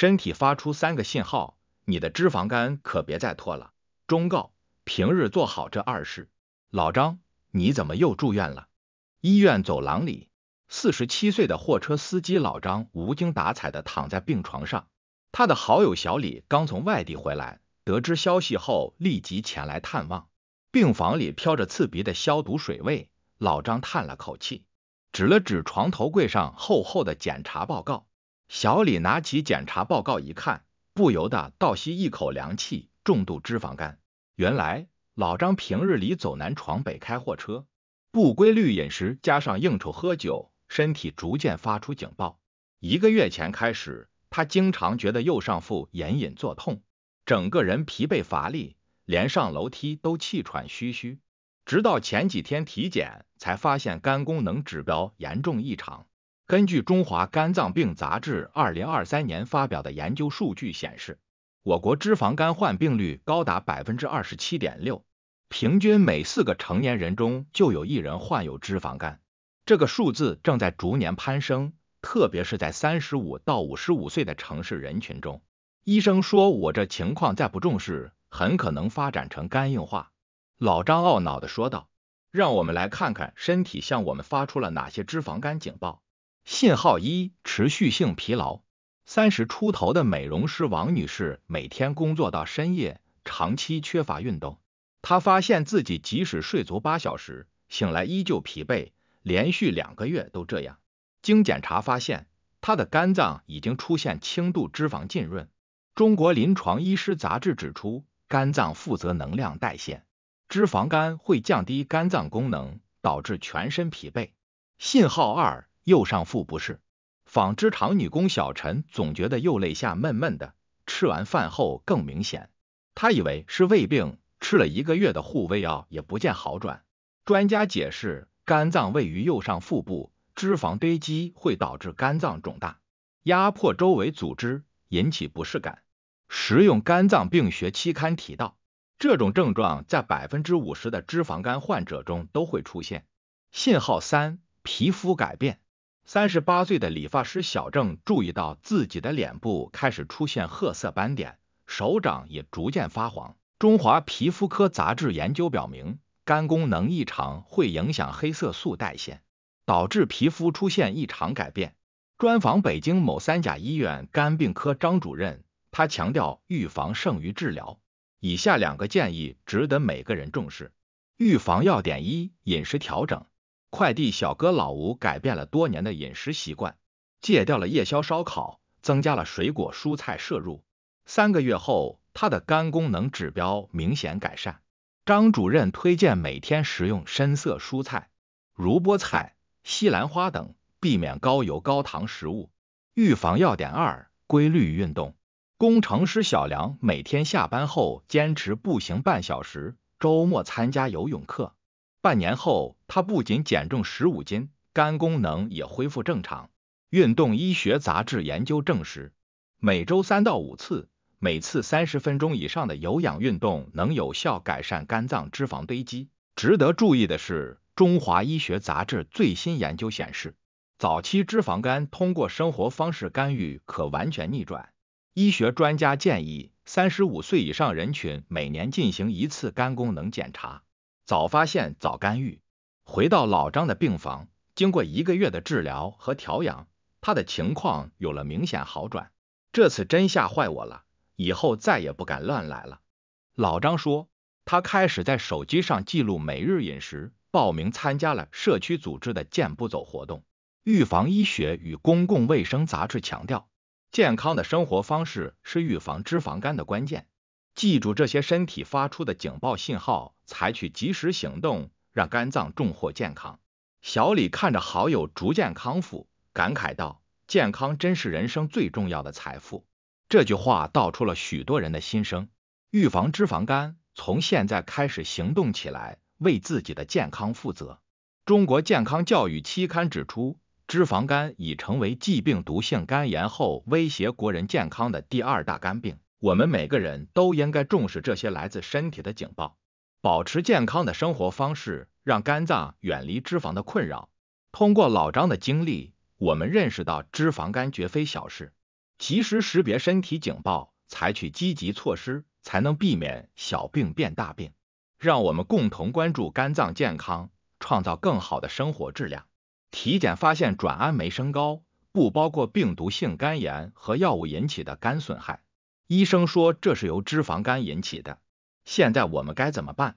身体发出三个信号，你的脂肪肝可别再拖了。忠告：平日做好这二事。老张，你怎么又住院了？医院走廊里，四十七岁的货车司机老张无精打采的躺在病床上。他的好友小李刚从外地回来，得知消息后立即前来探望。病房里飘着刺鼻的消毒水味。老张叹了口气，指了指床头柜上厚厚的检查报告。小李拿起检查报告一看，不由得倒吸一口凉气：重度脂肪肝。原来老张平日里走南闯北开货车，不规律饮食加上应酬喝酒，身体逐渐发出警报。一个月前开始，他经常觉得右上腹隐隐作痛，整个人疲惫乏力，连上楼梯都气喘吁吁。直到前几天体检，才发现肝功能指标严重异常。根据《中华肝脏病杂志》二零二三年发表的研究数据显示，我国脂肪肝患病率高达百分之二十七点六，平均每四个成年人中就有一人患有脂肪肝。这个数字正在逐年攀升，特别是在三十五到五十五岁的城市人群中。医生说，我这情况再不重视，很可能发展成肝硬化。老张懊恼的说道：“让我们来看看身体向我们发出了哪些脂肪肝警报。”信号一：持续性疲劳。三十出头的美容师王女士每天工作到深夜，长期缺乏运动。她发现自己即使睡足八小时，醒来依旧疲惫，连续两个月都这样。经检查发现，她的肝脏已经出现轻度脂肪浸润。中国临床医师杂志指出，肝脏负责能量代谢，脂肪肝会降低肝脏功能，导致全身疲惫。信号二。右上腹不适。纺织厂女工小陈总觉得右肋下闷闷的，吃完饭后更明显。她以为是胃病，吃了一个月的护胃药也不见好转。专家解释，肝脏位于右上腹部，脂肪堆积会导致肝脏肿大，压迫周围组织，引起不适感。《食用肝脏病学》期刊提到，这种症状在百分之五十的脂肪肝患者中都会出现。信号三：皮肤改变。三十八岁的理发师小郑注意到自己的脸部开始出现褐色斑点，手掌也逐渐发黄。中华皮肤科杂志研究表明，肝功能异常会影响黑色素代谢，导致皮肤出现异常改变。专访北京某三甲医院肝病科张主任，他强调预防胜于治疗。以下两个建议值得每个人重视：预防要点一，饮食调整。快递小哥老吴改变了多年的饮食习惯，戒掉了夜宵烧烤，增加了水果蔬菜摄入。三个月后，他的肝功能指标明显改善。张主任推荐每天食用深色蔬菜，如菠菜、西兰花等，避免高油高糖食物。预防要点二：规律运动。工程师小梁每天下班后坚持步行半小时，周末参加游泳课。半年后，他不仅减重十五斤，肝功能也恢复正常。运动医学杂志研究证实，每周三到五次，每次三十分钟以上的有氧运动，能有效改善肝脏脂肪堆积。值得注意的是，《中华医学杂志》最新研究显示，早期脂肪肝通过生活方式干预可完全逆转。医学专家建议，三十五岁以上人群每年进行一次肝功能检查。早发现，早干预。回到老张的病房，经过一个月的治疗和调养，他的情况有了明显好转。这次真吓坏我了，以后再也不敢乱来了。老张说，他开始在手机上记录每日饮食，报名参加了社区组织的健步走活动。预防医学与公共卫生杂志强调，健康的生活方式是预防脂肪肝的关键。记住这些身体发出的警报信号，采取及时行动，让肝脏重获健康。小李看着好友逐渐康复，感慨道：“健康真是人生最重要的财富。”这句话道出了许多人的心声。预防脂肪肝，从现在开始行动起来，为自己的健康负责。中国健康教育期刊指出，脂肪肝已成为疾病毒性肝炎后威胁国人健康的第二大肝病。我们每个人都应该重视这些来自身体的警报，保持健康的生活方式，让肝脏远离脂肪的困扰。通过老张的经历，我们认识到脂肪肝绝非小事，及时识别身体警报，采取积极措施，才能避免小病变大病。让我们共同关注肝脏健康，创造更好的生活质量。体检发现转氨酶升高，不包括病毒性肝炎和药物引起的肝损害。医生说这是由脂肪肝引起的，现在我们该怎么办？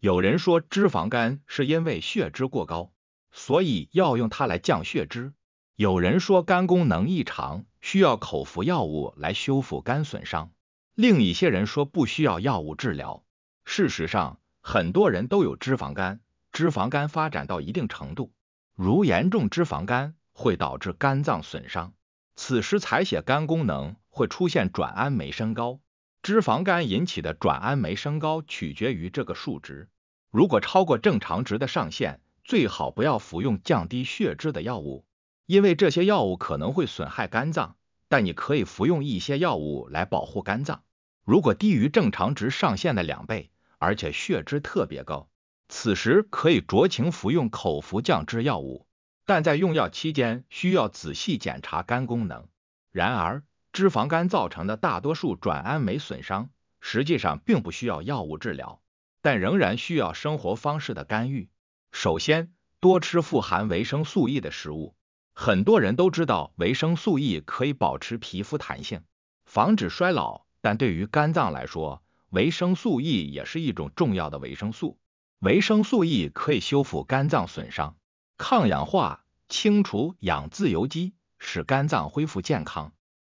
有人说脂肪肝是因为血脂过高，所以要用它来降血脂；有人说肝功能异常需要口服药物来修复肝损伤；另一些人说不需要药物治疗。事实上，很多人都有脂肪肝，脂肪肝发展到一定程度，如严重脂肪肝会导致肝脏损伤，此时采血肝功能。会出现转氨酶升高，脂肪肝引起的转氨酶升高取决于这个数值。如果超过正常值的上限，最好不要服用降低血脂的药物，因为这些药物可能会损害肝脏。但你可以服用一些药物来保护肝脏。如果低于正常值上限的两倍，而且血脂特别高，此时可以酌情服用口服降脂药物，但在用药期间需要仔细检查肝功能。然而。脂肪肝造成的大多数转氨酶损伤，实际上并不需要药物治疗，但仍然需要生活方式的干预。首先，多吃富含维生素 E 的食物。很多人都知道维生素 E 可以保持皮肤弹性，防止衰老，但对于肝脏来说，维生素 E 也是一种重要的维生素。维生素 E 可以修复肝脏损伤，抗氧化，清除氧自由基，使肝脏恢复健康。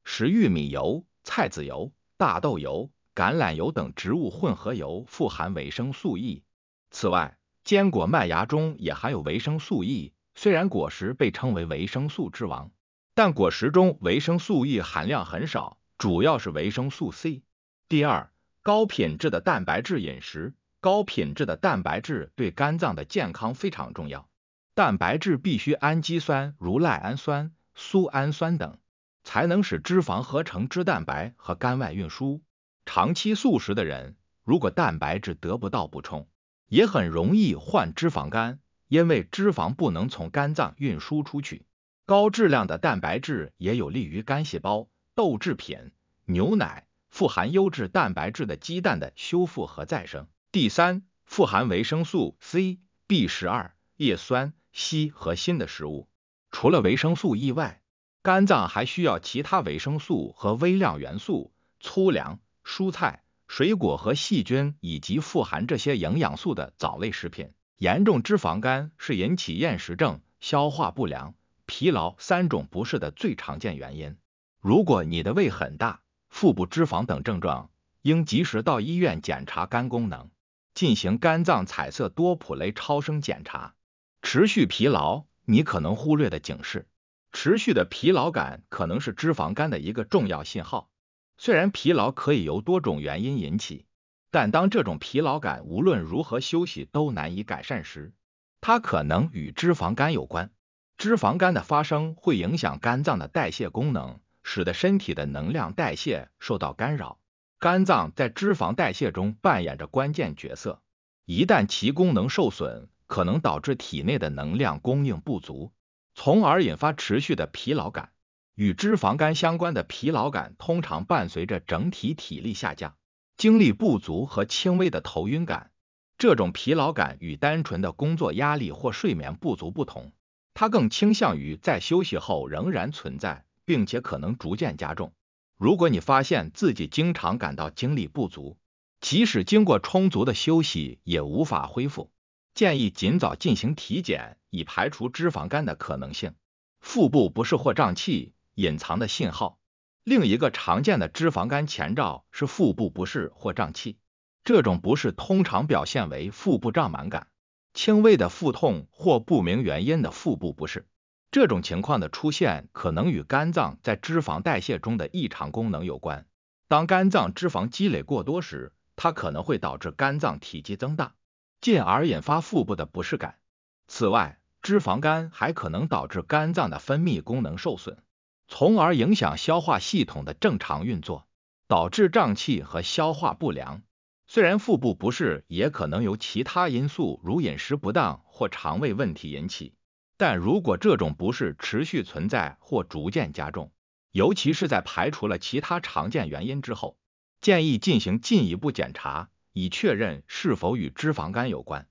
食玉米油、菜籽油、大豆油、橄榄油等植物混合油富含维生素 E。此外，坚果麦芽中也含有维生素 E。虽然果实被称为维生素之王，但果实中维生素 E 含量很少，主要是维生素 C。第二，高品质的蛋白质饮食。高品质的蛋白质对肝脏的健康非常重要。蛋白质必须氨基酸，如赖氨酸、苏氨酸等。才能使脂肪合成脂蛋白和肝外运输。长期素食的人，如果蛋白质得不到补充，也很容易患脂肪肝，因为脂肪不能从肝脏运输出去。高质量的蛋白质也有利于肝细胞。豆制品、牛奶富含优质蛋白质的鸡蛋的修复和再生。第三，富含维生素 C、B 十二、叶酸、硒和锌的食物。除了维生素 E 外。肝脏还需要其他维生素和微量元素，粗粮、蔬菜、水果和细菌，以及富含这些营养素的藻类食品。严重脂肪肝是引起厌食症、消化不良、疲劳三种不适的最常见原因。如果你的胃很大、腹部脂肪等症状，应及时到医院检查肝功能，进行肝脏彩色多普雷超声检查。持续疲劳，你可能忽略的警示。持续的疲劳感可能是脂肪肝的一个重要信号。虽然疲劳可以由多种原因引起，但当这种疲劳感无论如何休息都难以改善时，它可能与脂肪肝有关。脂肪肝的发生会影响肝脏的代谢功能，使得身体的能量代谢受到干扰。肝脏在脂肪代谢中扮演着关键角色，一旦其功能受损，可能导致体内的能量供应不足。从而引发持续的疲劳感。与脂肪肝相关的疲劳感通常伴随着整体体力下降、精力不足和轻微的头晕感。这种疲劳感与单纯的工作压力或睡眠不足不同，它更倾向于在休息后仍然存在，并且可能逐渐加重。如果你发现自己经常感到精力不足，即使经过充足的休息也无法恢复，建议尽早进行体检。以排除脂肪肝的可能性。腹部不适或胀气隐藏的信号。另一个常见的脂肪肝前兆是腹部不适或胀气。这种不适通常表现为腹部胀满感、轻微的腹痛或不明原因的腹部不适。这种情况的出现可能与肝脏在脂肪代谢中的异常功能有关。当肝脏脂肪积累过多时，它可能会导致肝脏体积增大，进而引发腹部的不适感。此外，脂肪肝还可能导致肝脏的分泌功能受损，从而影响消化系统的正常运作，导致胀气和消化不良。虽然腹部不适也可能由其他因素，如饮食不当或肠胃问题引起，但如果这种不适持续存在或逐渐加重，尤其是在排除了其他常见原因之后，建议进行进一步检查，以确认是否与脂肪肝有关。